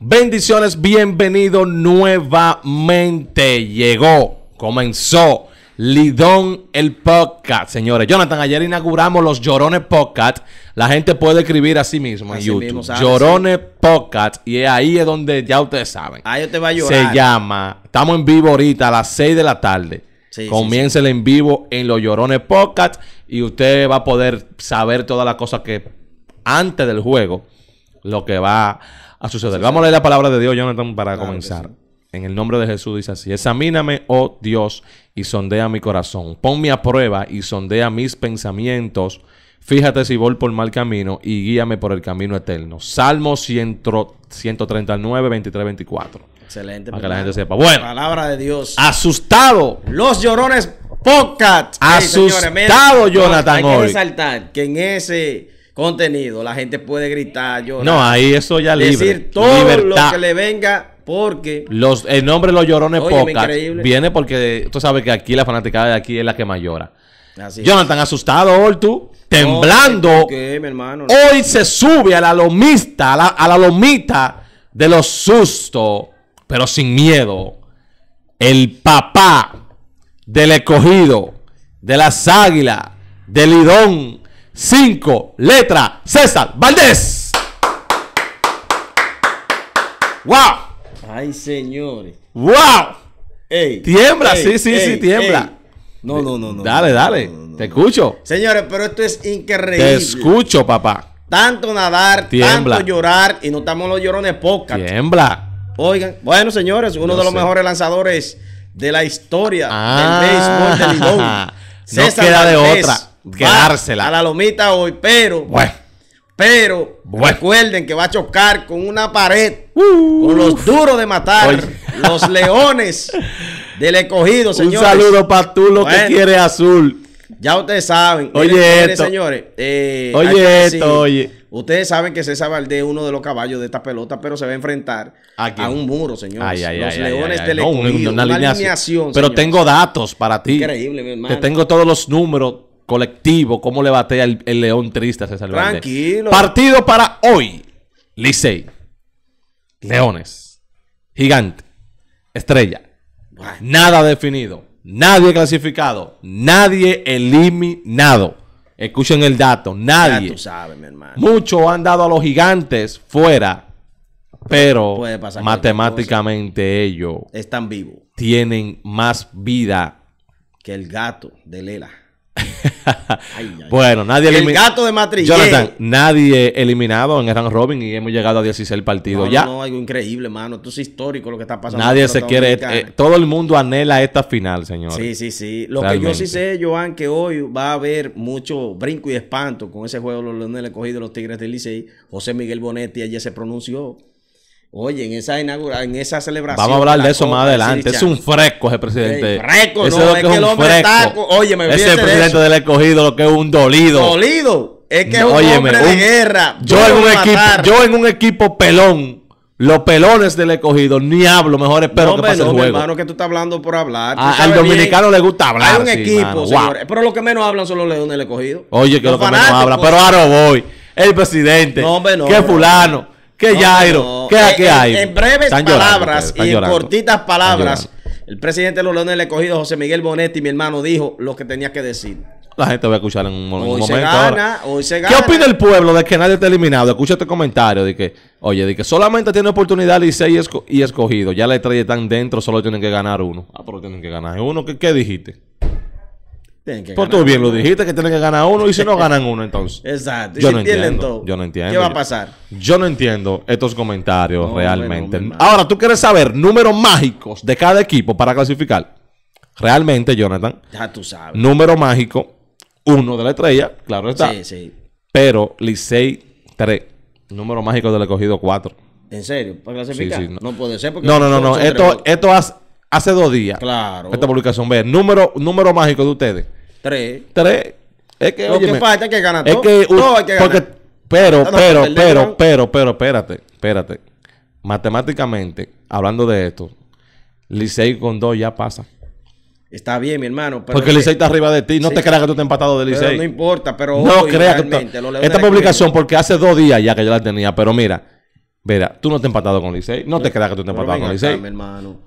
Bendiciones, bienvenido nuevamente. Llegó, comenzó Lidón el podcast, señores. Jonathan, ayer inauguramos los Llorones Podcast. La gente puede escribir a sí mismo en YouTube. Llorones Podcast. Y ahí es donde ya ustedes saben. Ahí te va a Se llama. Estamos en vivo ahorita a las 6 de la tarde. Sí, en vivo en los Llorones Podcast. Y usted va a poder saber todas las cosas que antes del juego, lo que va a suceder. Vamos a leer la palabra de Dios, Jonathan, para comenzar. En el nombre de Jesús dice así, examíname, oh Dios, y sondea mi corazón. Ponme a prueba y sondea mis pensamientos. Fíjate si voy por mal camino y guíame por el camino eterno. Salmo 139, 23, 24. Excelente. Para que la gente sepa. Bueno. Palabra de Dios. Asustado. Los llorones podcast. Asustado, Jonathan, Jonathan. Hay que resaltar que en ese contenido la gente puede gritar, llorar. No, ahí eso ya libre. Decir todo lo que le venga porque. Los, el nombre Los Llorones Pocas viene porque tú sabes que aquí la fanaticada de aquí es la que más llora. Jonathan, asustado, Ortu, temblando. hermano, Hoy se sube a la lomista, a la, lomita de los sustos, pero sin miedo. El papá del escogido, de las águilas, del idón. Cinco letra César Valdés. ¡Wow! Ay, señores. ¡Wow! Ey, tiembla, sí, sí, sí, tiembla. No, no, no, no. Dale, dale. Te escucho. Señores, pero esto es increíble. Te escucho, papá. Tanto nadar, tanto llorar y no estamos los llorones pocas. Tiembla. Oigan, bueno, señores, uno de los mejores lanzadores de la historia del ah. béisbol de no queda de otra quedársela. A la lomita hoy, pero bueno. Pero recuerden que va a chocar con una pared, uh. con los duros de matar, los leones del escogido, señores. Un saludo para tú lo que quiere azul. Ya ustedes saben. Oye, señores. Eh, oye, esto, oye. Ustedes saben que César Valdés es uno de los caballos de esta pelota, pero se va a enfrentar ¿A, un muro, señores. los leones del no, una, alineación. Pero tengo datos para ti. Increíble, mi hermano. Te tengo todos los números colectivo, cómo le batea el, león triste a César Tranquilo. Partido para hoy. Licey. Leones. Gigante. Estrella. Nada definido. Nadie clasificado. Nadie eliminado. Escuchen el dato. Nadie. Ya tú sabes, mi hermano. Muchos han dado a los gigantes fuera. Pero matemáticamente ellos están vivos. Tienen más vida que el gato de Lela bueno, nadie eliminado. El gato de Jonathan, nadie eliminado en el robin y hemos llegado a 16 partidos no, ya. No, algo increíble, mano. Esto es histórico lo que está pasando. Nadie se quiere. Eh, todo el mundo anhela esta final, señor. Sí, sí, sí. Lo que yo sí sé, Joan, que hoy va a haber mucho brinco y espanto con ese juego de los Leones cogido los Tigres del Licey. José Miguel Bonetti ayer se pronunció Oye, en esa en esa celebración. Vamos a hablar de eso más adelante. Es un fresco ese presidente. fresco, no, es, que el hombre está. Oye, me Ese presidente del escogido, lo que es un dolido. Dolido. Es que es un hombre de guerra. Yo en, un equipo, yo en un equipo pelón. Los pelones del escogido, ni hablo, mejor espero no, que pase no, el juego. hermano, que tú estás hablando por hablar. al dominicano le gusta hablar. Hay un equipo, Pero lo que menos hablan son los leones del escogido. Oye, que lo que menos hablan. Pero ahora voy. El presidente. No, hombre, Que fulano ¿Qué Jairo? ¿Qué, eh, eh, hay? En, breves palabras y en cortitas palabras, el presidente de los Leones a José Miguel Bonetti, mi hermano, dijo lo que tenía que decir. La gente va a escuchar en un, hoy Se gana, Hoy se gana. ¿Qué opina el pueblo de que nadie está eliminado? Escucha este comentario de que, oye, de que solamente tiene oportunidad Licey y, y escogido. Ya la estrella están dentro, solo tienen que ganar uno. Ah, pero tienen que ganar uno. qué dijiste? Pues tú bien lo dijiste que tienen que ganar uno y si no ganan uno entonces. Exacto. Yo no entiendo. yo no entiendo. ¿Qué va a pasar? Yo, no entiendo estos comentarios realmente. Ahora, ¿tú quieres saber números mágicos de cada equipo para clasificar? Realmente, Jonathan. Ya tú sabes. Número mágico, uno de la estrella, claro está. Sí, sí. Pero Licey Tres Número mágico del escogido cuatro ¿En serio? ¿Para clasificar? no. puede ser No, no, no, Esto, hace, dos días. Claro. Esta publicación. Ve, número, número mágico de ustedes. Tres. Tres. Es que, lo que falta es que Es que, hay que ganar. Porque, pero, pero, pero, pero, pero, espérate, espérate. Matemáticamente, hablando de esto, Licey con dos ya pasa. Está bien, mi hermano. Pero Porque Licey está arriba de ti. No te creas que tú estás empatado de Licey. No importa, pero. No creas que Esta publicación, porque hace dos días ya que yo la tenía, pero mira. Mira, tú no te has empatado con Licey. No te creas que tú te has empatado con Licey.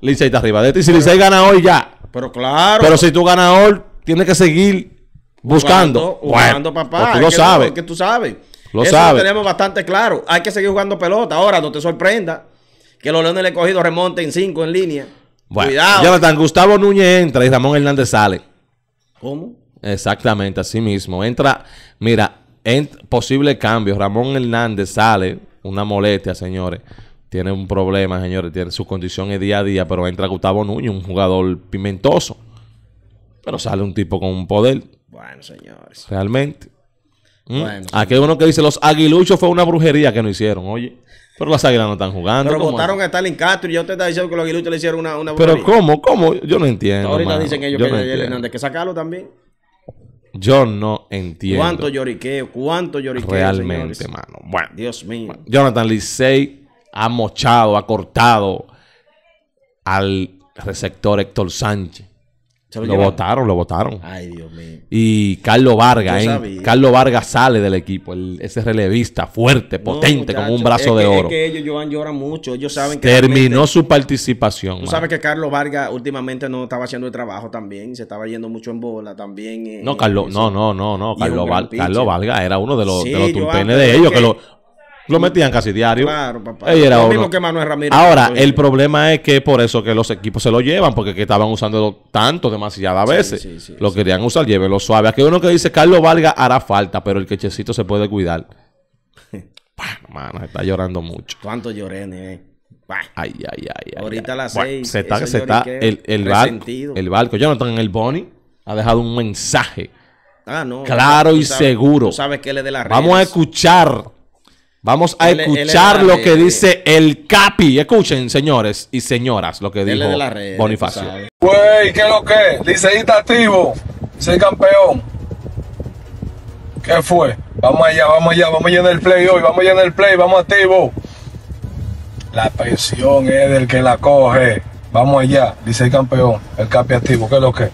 Licey está arriba de ti. Si Licey gana hoy, ya. Pero claro. Pero si tú ganas hoy, tiene que seguir buscando. Jugando, bueno, papá. Pues tú lo sabes. que tú sabes. Lo Eso sabes. Lo tenemos bastante claro. Hay que seguir jugando pelota. Ahora, no te sorprenda que los Leones le he cogido remonte en cinco en línea. ya Cuidado. están. Gustavo Núñez entra y Ramón Hernández sale. ¿Cómo? Exactamente, así mismo. Entra, mira, en, posible cambio. Ramón Hernández sale, una molestia, señores. Tiene un problema, señores. Tiene su condición es día a día, pero entra Gustavo Núñez, un jugador pimentoso. Pero sale un tipo con un poder. Bueno, señores. Realmente. ¿Mm? Bueno, Aquel uno que dice los aguiluchos fue una brujería que no hicieron, oye. Pero las águilas no están jugando. Pero votaron a Stalin Castro y yo te estaba diciendo que los aguiluchos le hicieron una, una brujería. Pero ¿cómo? ¿Cómo? Yo no entiendo. Ahorita dicen ellos que hay que sacarlo también. Yo no entiendo. ¿Cuánto lloriqueo? ¿Cuánto lloriqueo? Realmente, hermano. mano. Bueno. Dios mío. Jonathan Licey ha mochado, ha cortado al receptor Héctor Sánchez. Lo votaron, lo votaron. Ay, Dios mío. Y Carlos Vargas, ¿eh? Carlos Vargas sale del equipo, ese relevista fuerte, potente, como un brazo de oro. que ellos lloran mucho, ellos saben que terminó su participación. Tú sabes que Carlos Vargas últimamente no estaba haciendo el trabajo también, se estaba yendo mucho en bola también. Eh, no, Carlos, no, no, no, no, Carlos, Vargas era uno de los, de ellos que lo lo metían casi diario. Claro, papá. mismo que Manuel Ramírez. Ahora, pues, el problema es que por eso que los equipos se lo llevan, porque estaban usándolo tanto, demasiadas veces. lo querían usar, llévelo suave. Aquí uno que dice, Carlos Valga hará falta, pero el quechecito se puede cuidar. bueno, está llorando mucho. ¿Cuánto lloré, Ay, ay, ay, Ahorita las Se está, se está el, el barco. El no tengo en el Boni ha dejado un mensaje. Ah, no. Claro y seguro. Sabes que él de la Vamos a escuchar Vamos a escuchar lo que dice el Capi. Escuchen, señores y señoras, lo que dijo Bonifacio. Güey, ¿qué es lo que? Liceita activo. Soy campeón. ¿Qué fue? Vamos allá, vamos allá, vamos allá en el play hoy, vamos allá en el play, vamos activo. La presión es del que la coge. Vamos allá, dice el campeón, el Capi activo, ¿qué es lo que?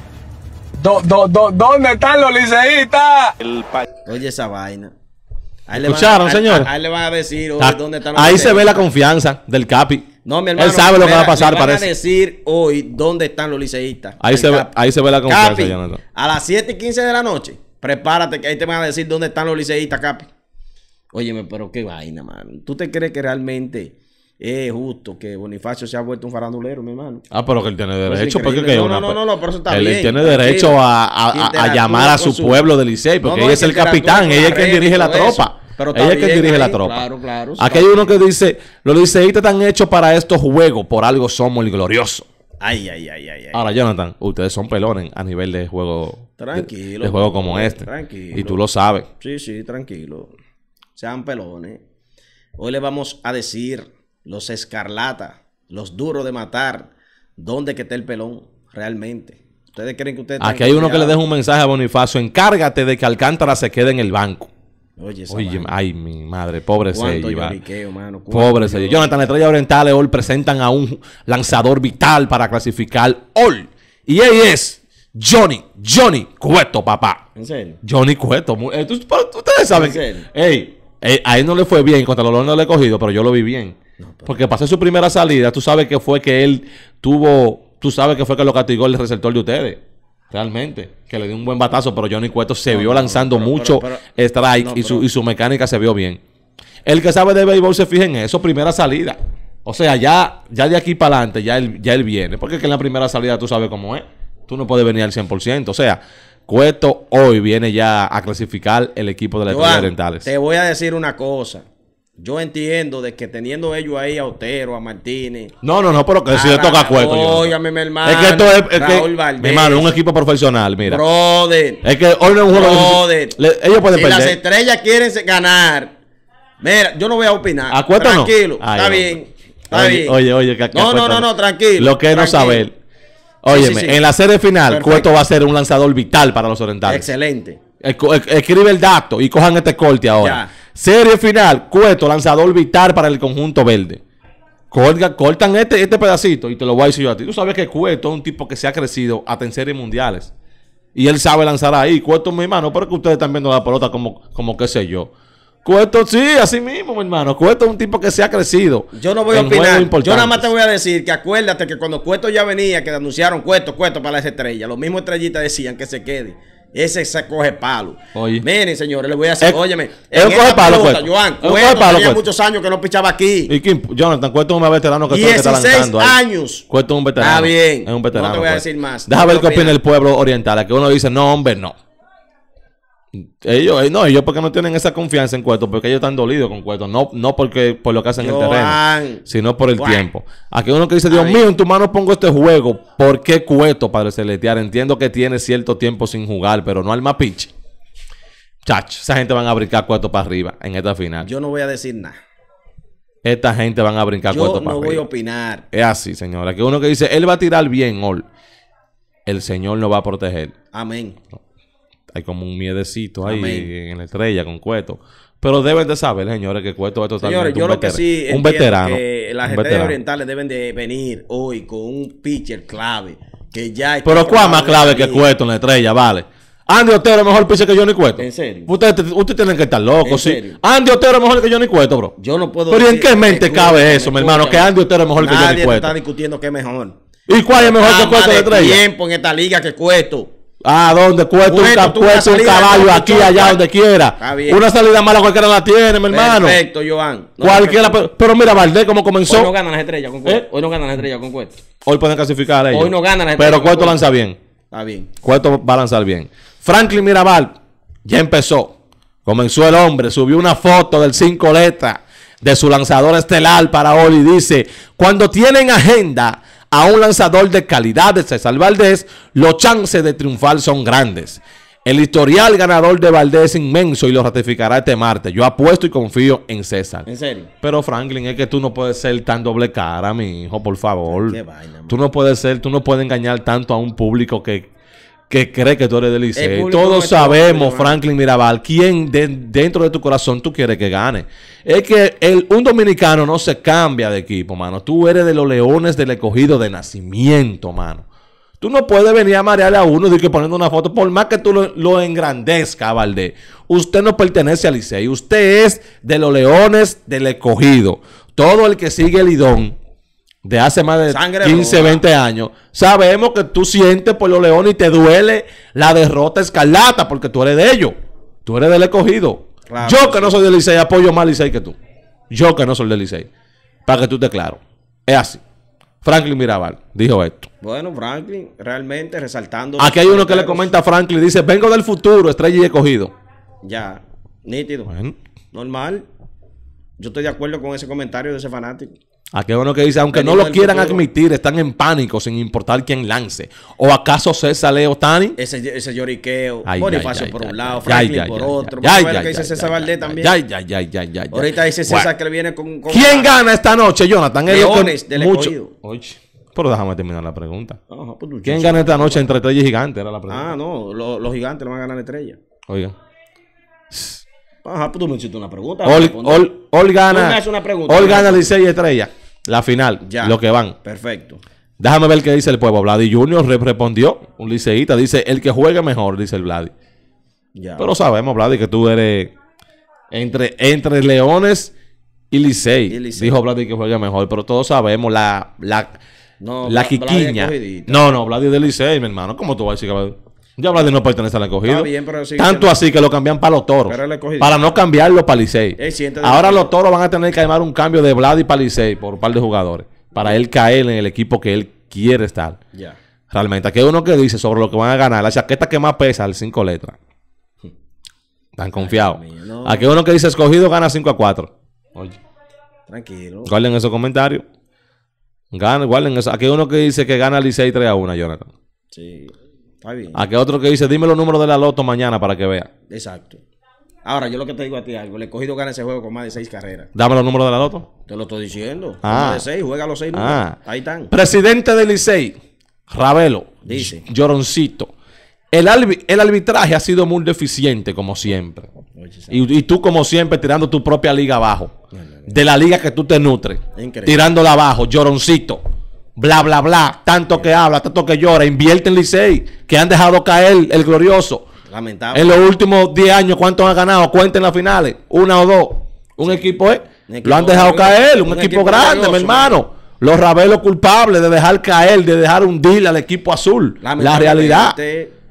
¿Dónde están los liceístas? Oye esa vaina. ¿Escucharon, señor? Ahí le van a decir hoy ah, dónde están los Ahí se ve la confianza del Capi. No, mi hermano. Él sabe lo que va a pasar, van a decir hoy dónde están los liceístas. Ahí, se ve, la confianza, Capi, A las 7 y 15 de la noche, prepárate que ahí te van a decir dónde están los liceístas, Capi. Óyeme, pero qué vaina, mano. ¿Tú te crees que realmente es eh, justo que Bonifacio se ha vuelto un farandulero, mi hermano. Ah, pero que él tiene derecho. Porque no, no, no, no, pero eso está él bien. Él tiene derecho a, llamar a su, pueblo de Licey, porque él es el capitán, él es quien dirige la tropa. Pero ella es quien dirige la tropa. Claro, claro. Aquí hay uno que dice, los liceístas están hechos para estos juegos, por algo somos el glorioso. Ay, ay, ay, ay. Ahora, Jonathan, ustedes son pelones a nivel de juego. Tranquilo. De, juego como este. Tranquilo. Y tú lo sabes. Sí, sí, tranquilo. Sean pelones. Hoy le vamos a decir los escarlata, los duros de matar, dónde que está el pelón realmente. ¿Ustedes creen que ustedes Aquí hay uno que le deja un mensaje a Bonifacio, encárgate de que Alcántara se quede en el banco. Oye, Oye ay, mi madre, pobre mano. Pobre Selly. Jonathan, estrella oriental hoy presentan a un lanzador vital para clasificar All. Y él es Johnny, Johnny Cueto, papá. ¿En serio? Johnny Cueto. Eh, ustedes saben. ¿En Ey, eh, a él no le fue bien, contra los Lolo no le he cogido, pero yo lo vi bien. Porque pasé su primera salida, tú sabes que fue que él tuvo, tú sabes que fue que lo castigó el receptor de ustedes. Realmente, que le dio un buen batazo, pero Johnny Cueto se vio lanzando mucho strike y, su, y su mecánica se vio bien. El que sabe de béisbol se fija en eso, primera salida. O sea, ya, ya de aquí para adelante, ya él, ya él viene. Porque es que en la primera salida tú sabes cómo es. Tú no puedes venir al 100%. O sea, Cueto hoy viene ya a clasificar el equipo de la estrella Orientales. Te voy a decir una cosa. Yo entiendo de que teniendo ellos ahí a Otero, a Martínez. No, no, no, pero que si le toca a Cueto. Óyame, mi hermano. Es que esto es. que, mi hermano, un equipo profesional, mira. Broder. Es que hoy no es un juego. ellos pueden si Las estrellas quieren ganar. Mira, yo no voy a opinar. ¿A Cueto tranquilo, no? está bien. Está oye, bien. Oye, oye, No, no, no, no, tranquilo. Lo que es no saber. Óyeme, en la serie final, Cueto va a ser un lanzador vital para los orientales. Excelente. Escribe el dato y cojan este corte ahora. Serie final, Cueto, lanzador vital para el conjunto verde. cortan este, este pedacito y te lo voy a decir yo a ti. Tú sabes que Cueto es un tipo que se ha crecido hasta en series mundiales. Y él sabe lanzar ahí. Cueto, mi hermano, pero que ustedes están viendo la pelota como, como qué sé yo. Cueto, sí, así mismo, mi hermano. Cueto es un tipo que se ha crecido. Yo no voy a opinar. Yo nada más te voy a decir que acuérdate que cuando Cueto ya venía, que anunciaron Cueto, Cueto para esa estrella, los mismos estrellitas decían que se quede. Ese se coge palo. Oye. Miren, señores, les voy a decir, óyeme. Él coge palo, Cueto. Joan, Cueto, muchos años que no pichaba aquí. ¿Y quién? Jonathan, Cuesto es un veterano que, está que está lanzando años. Cuesto es un veterano. Está bien. No te voy a pues. decir más. Deja ver qué opina el pueblo oriental. Que uno dice, no, hombre, no. Ellos, eh, no, ellos porque no tienen esa confianza en Cueto, porque ellos están dolidos con Cueto, no, no porque por lo que hacen en el terreno, sino por el tiempo. Aquí uno que dice, Dios mío, en tu mano pongo este juego, ¿por qué Cueto, Padre Celestial? Entiendo que tiene cierto tiempo sin jugar, pero no al mapiche. Chach, esa gente van a brincar Cueto para arriba en esta final. Yo no voy a decir nada. Esta gente van a brincar Cueto para arriba. Yo no voy a opinar. Es así, señora. Aquí uno que dice, él va a tirar bien, Ol. El Señor lo va a proteger. Amén hay como un miedecito ahí en la estrella con Cueto. Pero deben de saber, señores, que Cueto es totalmente señores, yo un, lo que sí un veterano. Que las estrellas orientales deben de venir hoy con un pitcher clave. Que ya Pero ¿cuál más clave que Cueto en la estrella, vale? Andy Otero es mejor pitcher que Johnny Cueto. En serio. Ustedes usted tienen que estar locos, sí. Andy Otero es mejor que Johnny Cueto, bro. Yo no puedo. Pero ¿en qué mente cabe eso, mi hermano? Que Andy Otero es mejor que Johnny Cueto. Nadie está discutiendo qué es mejor. ¿Y cuál es mejor que Cueto la estrella? tiempo en esta liga que Cueto. Ah, donde cuesta un, caballo aquí, allá, donde quiera. Una salida mala cualquiera la tiene, mi hermano. Perfecto, Joan. cualquiera, pero, mira, Valdés, cómo comenzó. Hoy no ganan las estrellas con Cueto. ¿Eh? Hoy no ganan las con Hoy pueden clasificar a ellos. Hoy no ganan las estrellas. Pero cuesta lanza bien. Está bien. va a lanzar bien. Franklin Mirabal ya empezó. Comenzó el hombre, subió una foto del cinco letras de su lanzador estelar para hoy y dice, cuando tienen agenda, a un lanzador de calidad de César Valdés, los chances de triunfar son grandes. El historial ganador de Valdés es inmenso y lo ratificará este martes. Yo apuesto y confío en César. ¿En serio? Pero Franklin, es que tú no puedes ser tan doble cara, mi hijo, por favor. Qué vaina, tú no puedes ser, tú no puedes engañar tanto a un público que que cree que tú eres del Licey. Todos sabemos, Franklin Mirabal, quién dentro de tu corazón tú quieres que gane. Es que el, un dominicano no se cambia de equipo, mano. Tú eres de los leones del escogido de nacimiento, mano. Tú no puedes venir a marearle a uno Y que poniendo una foto, por más que tú lo, engrandezca, valde. Usted no pertenece al Licey. Usted es de los leones del escogido. Todo el que sigue el idón de hace más de 15, 20 años, sabemos que tú sientes por los leones y te duele la derrota escarlata porque tú eres de ellos. Tú eres del escogido. Yo que no soy del Licey, apoyo más Licey que tú. Yo que no soy del Licey. Para que tú te claro. Es así. Franklin Mirabal dijo esto. Bueno, Franklin, realmente resaltando. Aquí hay uno que le comenta a Franklin, dice, vengo del futuro, estrella y escogido. Ya, nítido. Normal. Yo estoy de acuerdo con ese comentario de ese fanático qué uno que dice, aunque no lo quieran admitir, están en pánico sin importar quién lance. ¿O acaso César Leo Tani? Ese, ese lloriqueo. Bonifacio por un lado, Franklin por otro. que dice César Valdés también. Ahorita dice César que le viene con. ¿Quién gana esta noche, Jonathan? Leones del Mucho... Oye, pero déjame terminar la pregunta. Ah, pues ¿Quién gana esta noche entre estrella y gigante? Era la pregunta. Ah, no, los gigantes no van a ganar estrella. Oiga. Ajá, pues tú me hiciste una pregunta. Ol gana gana. Una pregunta, La final. Ya. Lo que van. Perfecto. Déjame ver qué dice el pueblo. Vladi Junior respondió, un Liceíta. dice, el que juega mejor, dice el Vladi. Pero sabemos, Vladi, que tú eres entre, entre Leones y Licey. Dijo Vladi que juega mejor, pero todos sabemos la, la, la quiquiña. No, no, Vladi es de Licey, mi hermano. ¿Cómo tú vas a decir que ya de no pertenecer al escogido. Está Tanto así que lo cambian para los toros. Para no cambiarlo para Licey. Ahora los toros van a tener que armar un cambio de Vlad y para por un par de jugadores. Para él caer en el equipo que él quiere estar. Ya. Realmente, aquí hay uno que dice sobre lo que van a ganar. La chaqueta que más pesa, el cinco letras. Están confiados. Aquí hay uno que dice escogido gana 5 a 4. Tranquilo. Guarden esos comentarios. Gana, guarden eso. Aquí hay uno que dice que gana Licey 3 a 1, Jonathan. Sí. Aquí A que otro que dice, dime los números de la loto mañana para que vea. Exacto. Ahora, yo lo que te digo a ti algo, le he cogido ganas ese juego con más de seis carreras. Dame los números de la loto. Te lo estoy diciendo. Ah. Más juega los seis números. Ah. Ahí están. Presidente del Licey, Ravelo. Dice. Lloroncito. El, el, arbitraje ha sido muy deficiente, como siempre. Y, tú, como siempre, tirando tu propia liga abajo. De la liga que tú te nutres. Tirándola abajo, lloroncito bla, bla, bla, tanto que habla, tanto que llora, invierte en Licey, que han dejado caer el glorioso. Lamentable. En los últimos 10 años, ¿cuántos han ganado? Cuenten las finales, una o dos. Un equipo, ¿eh? lo han dejado caer, un, equipo, grande, mi hermano. Los Rabelos culpables de dejar caer, de dejar hundir al equipo azul. La realidad.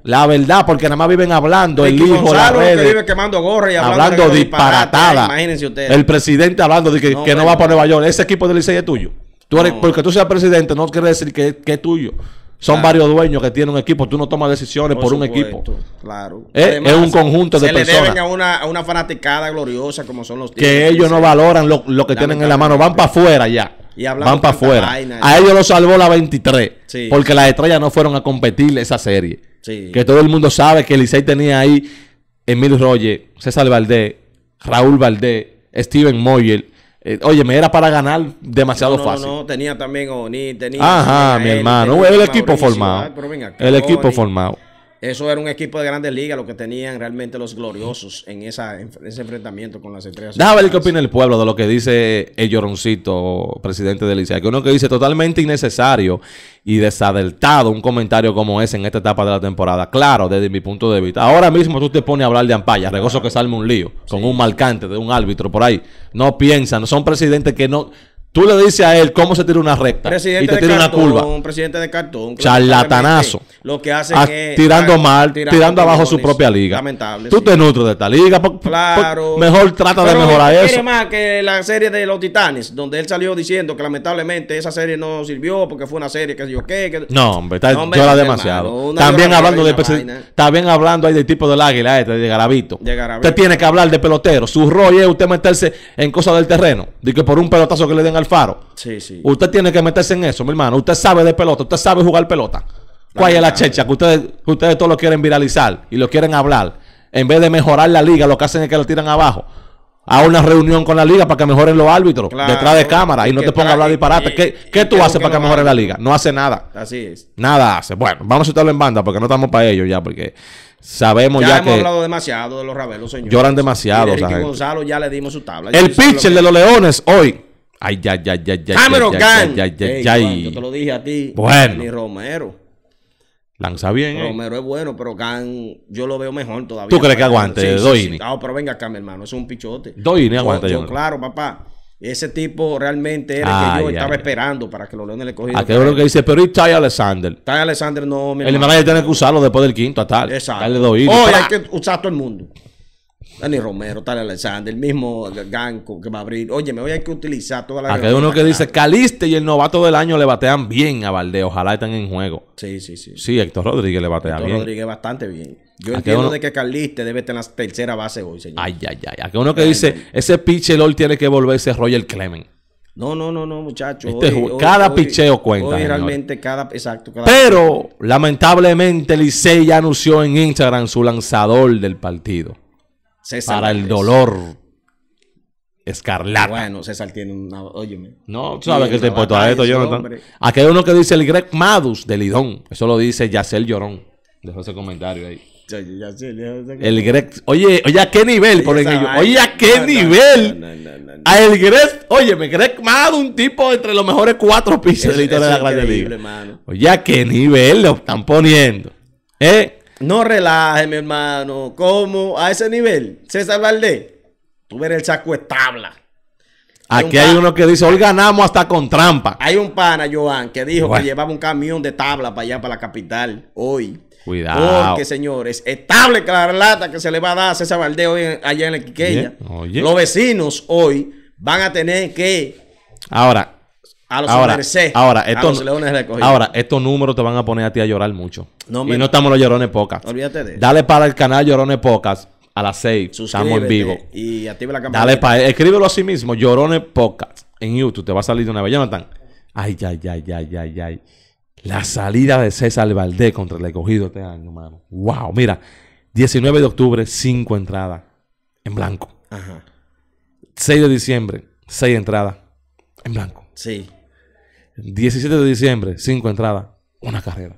La verdad, porque nada más viven hablando, el hijo, hablando, disparatada. imagínense ustedes. El presidente hablando de que no, va para Nueva York. Ese equipo de Licey es tuyo. Porque tú seas presidente no quiere decir que, es tuyo. Son varios dueños que tienen un equipo. Tú no tomas decisiones por, un equipo. Claro. Eh, es, un conjunto de personas. Se le a una, fanaticada gloriosa como son los tíos, Que ellos no valoran lo, que tienen en la mano. Van para afuera ya. Van para afuera. a ellos lo salvó la 23. Porque las estrellas no fueron a competir esa serie. Que todo el mundo sabe que elisei tenía ahí Emil Roger, César Valdés, Raúl Valdés, Steven Moyer. Eh, oye, me era para ganar demasiado fácil. No, no, tenía también Oni, tenía. Ajá, mi hermano. el equipo formado. Ah, el equipo formado. Eso era un equipo de grandes ligas lo que tenían realmente los gloriosos en, esa, ese enfrentamiento con las estrellas. Déjame ver qué opina el pueblo de lo que dice el lloroncito, presidente de Licea. Que uno que dice totalmente innecesario y desadeltado un comentario como ese en esta etapa de la temporada. Claro, desde mi punto de vista. Ahora mismo tú te pones a hablar de Ampaya, regoso que salme un lío con un marcante de un árbitro por ahí. No piensan, son presidentes que no Tú le dices a él cómo se tira una recta y te tira una curva. Un presidente de cartón. Charlatanazo. Lo que hace ah, es... Tirando mal, tirando, abajo su propia liga. Lamentable. Tú te nutres de esta liga. claro. mejor trata de mejorar eso. más que la serie de los Titanes, donde él salió diciendo que lamentablemente esa serie no sirvió porque fue una serie que yo qué. Que... No, hombre, está, demasiado. también hablando de... También hablando ahí del tipo del águila este, de Garavito. De Usted tiene que hablar de pelotero. Su rol es usted meterse en cosas del terreno. De que por un pelotazo que le den al Faro, Sí, Usted tiene que meterse en eso, mi hermano. Usted sabe de pelota, usted sabe jugar pelota. ¿Cuál es la checha? Que ustedes, ustedes todos lo quieren viralizar y lo quieren hablar. En vez de mejorar la liga, lo que hacen es que lo tiran abajo. A una reunión con la liga para que mejoren los árbitros detrás de cámara y, no te ponga a hablar disparate. ¿Qué, tú haces para que mejore la liga? No hace nada. Así es. Nada hace. Bueno, vamos a estarlo en banda porque no estamos para ellos ya, porque sabemos ya, ya hemos hablado demasiado de los Rabelos, señores. Lloran demasiado. Eh, ya le dimos su tabla. El pitcher de los Leones hoy Ay, ya, ya, ya, ya. Cameron Gan, Ya, ya, ya, yo te lo dije a ti. Bueno. Ni Romero. Lanza bien. ¿eh? Romero es bueno, pero Gan yo lo veo mejor todavía. ¿Tú crees que aguante? Sí, Doini. Sí, sí. Ah, pero venga acá, mi hermano, es un pichote. Doini aguanta yo, yo. Claro, papá. Ese tipo realmente era el que yo estaba esperando para que los leones le cogieran. Ah, es lo que dice, pero y Ty Alexander. Ty Alexander no, mi El hermano tiene que usarlo después del quinto a tal. Exacto. hay ah. que usar todo el mundo. Dani Romero, tal Alexander, el mismo Ganco que va a abrir. Oye, me voy a que utilizar toda la. Aquí hay uno que dice: Caliste y el novato del año le batean bien a Valde. Ojalá estén en juego. Sí, sí, sí. Sí, Héctor Rodríguez le batea Héctor Rodríguez bastante bien. Yo entiendo de que Caliste debe estar en la tercera base hoy, señor. Ay, ay, ay. Aquí uno que dice: Ese pitcher Lol tiene que volverse Roger Clemens. No, no, no, no, muchachos. Este cada picheo cuenta. Hoy realmente cada. Exacto. Pero, lamentablemente, Licey ya anunció en Instagram su lanzador del partido para el dolor escarlata. Bueno, César tiene una. Óyeme. No, tú sabes que te importa esto, Jonathan. Aquí hay uno que dice el Greg Madus de Lidón. Eso lo dice Yacel Llorón. Dejó ese comentario ahí. El Greg, oye, oye, a qué nivel ponen ellos, oye, a qué nivel. a el Greg, óyeme, Greg Madus, un tipo entre los mejores cuatro pisos de la de Liga. Oye, a qué nivel lo están poniendo. ¿Eh? No relaje, mi hermano. ¿Cómo? A ese nivel, César Valdés, tú verás el saco de tabla. Aquí hay uno que dice, hoy ganamos hasta con trampa. Hay un pana, Joan, que dijo que llevaba un camión de tabla para allá, para la capital, hoy. Cuidado. Porque, señores, estable la lata que se le va a dar a César Valdés hoy allá en la Quiqueña. Los vecinos hoy van a tener que... Ahora, ahora, ahora, Ahora, estos números te van a poner a ti a llorar mucho. y no estamos los llorones pocas. Olvídate de Dale para el canal Llorones Pocas a las 6. Estamos en vivo. Y activa la campanita. Dale para Escríbelo así mismo, Llorones Pocas. En YouTube te va a salir de una vez. Jonathan. Ay, ay, ay, ay, ay, ay. La salida de César Valdés contra el recogido este año, mano. Wow, mira. 19 de octubre, 5 entradas. En blanco. Ajá. 6 de diciembre, 6 entradas. En blanco. Sí. 17 de diciembre, 5 entradas, una carrera.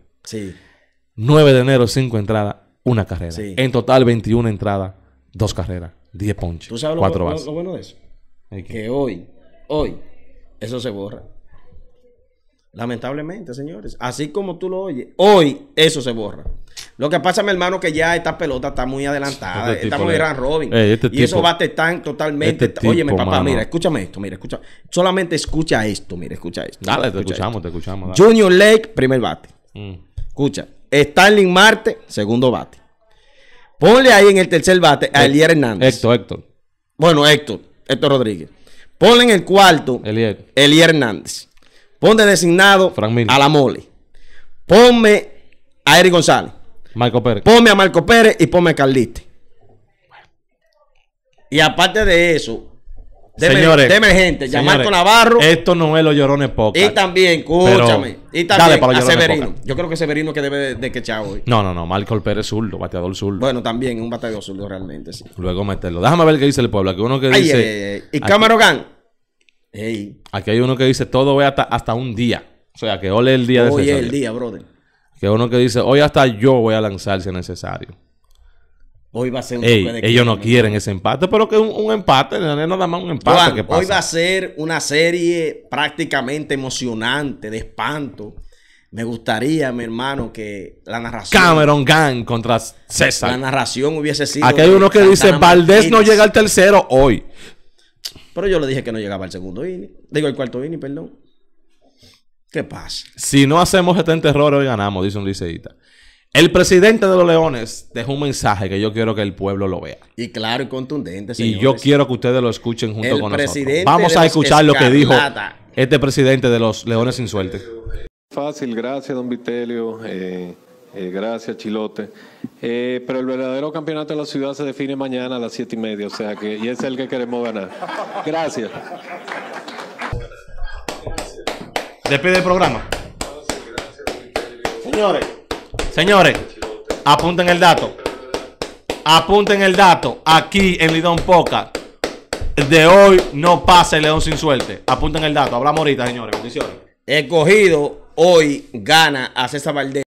9 de enero, 5 entradas, una carrera. En total, 21 entradas, dos carreras, 10 ponches. ¿Tú sabes lo, bueno, de eso? Que hoy, hoy, eso se borra. Lamentablemente, señores. Así como tú lo oyes, hoy eso se borra. Lo que pasa, mi hermano, que ya esta pelota está muy adelantada. Estamos en Gran Robin. Eh, este y esos bates están totalmente. Oye, este mi papá, mira, escúchame esto, mira, escucha. Solamente escucha esto, mira, escucha esto. Dale, te escuchamos, te escuchamos. Junior Lake, primer bate. Mm. Escucha. Stanley Marte, segundo bate. Ponle ahí en el tercer bate a eh, Elier Hernández. Héctor, Héctor. Bueno, Héctor, Héctor Rodríguez. Ponle en el cuarto a Elier Hernández. Ponle designado a la mole. Ponme a Eric González. Marco Pérez. Ponme a Marco Pérez y ponme a Carlite. Y aparte de eso, deme, señores, deme gente, Llamar Marco Navarro. Esto no es los llorones pocos. Y también, escúchame. y también para a Yo creo que Severino que debe de, quechar hoy. No, no, no. Marco Pérez zurdo, bateador zurdo. Bueno, también un bateador zurdo realmente, sí. Luego meterlo. Déjame ver qué dice el pueblo. Aquí uno que dice. y Cameron Aquí hay uno que dice todo ve hasta, un día. O sea, que ole el día de Hoy es el día, brother. Que uno que dice, hoy hasta yo voy a lanzar si es necesario. Hoy va a ser un Ellos no quieren ese empate, pero que un, un empate, nada más un empate. que Hoy va a ser una serie prácticamente emocionante, de espanto. Me gustaría, mi hermano, que la narración. Cameron Gang contra César. La narración hubiese sido. Aquí hay uno que dice: Valdés no llega al tercero hoy. Pero yo le dije que no llegaba al segundo inning. Digo, el cuarto inning, perdón. ¿Qué pasa? Si no hacemos este errores, hoy ganamos, dice un liceíta. El presidente de los Leones dejó un mensaje que yo quiero que el pueblo lo vea. Y claro y contundente. Señores. Y yo quiero que ustedes lo escuchen junto con nosotros. Vamos a escuchar lo que dijo este presidente de los Leones sin suerte. Fácil, gracias, don Vitelio. Eh, eh, gracias, Chilote. Eh, pero el verdadero campeonato de la ciudad se define mañana a las siete y media, o sea que, y es el que queremos ganar. Gracias. Despide el programa. Señores, señores, apunten el dato. Apunten el dato aquí en Lidón Poca. De hoy no pasa el León sin suerte. Apunten el dato. Hablamos ahorita, señores. Bendiciones. Escogido hoy gana a César Valdés.